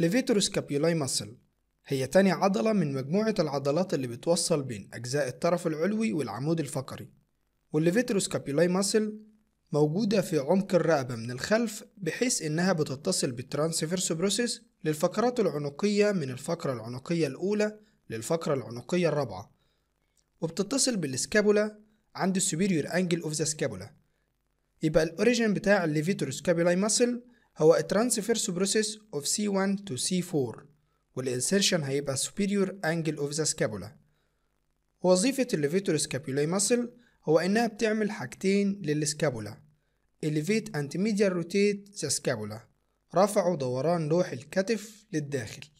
ليفيتروسكابيولاي ماسل هي تاني عضلة من مجموعة العضلات اللي بتوصل بين أجزاء الطرف العلوي والعمود الفقري والليفيتروسكابيولاي ماسل موجودة في عمق الرقبة من الخلف بحيث إنها بتتصل بالترانسفيرس بروسيس للفقرات العنقية من الفقرة العنقية الأولى للفقرة العنقية الرابعة وبتتصل بالسكابولا عند السوبيريور أنجل أوف ذا سكابولا يبقى الأوريجين بتاع الليفيتروسكابيولاي ماسل هو transverse process of C1 to C4 والانسرشن هيبقى superior angle of the scapula وظيفة الليفيتور scapulae muscle هو إنها بتعمل حاجتين للسكابولا elevate and medial rotate the scapula رفع دوران لوح الكتف للداخل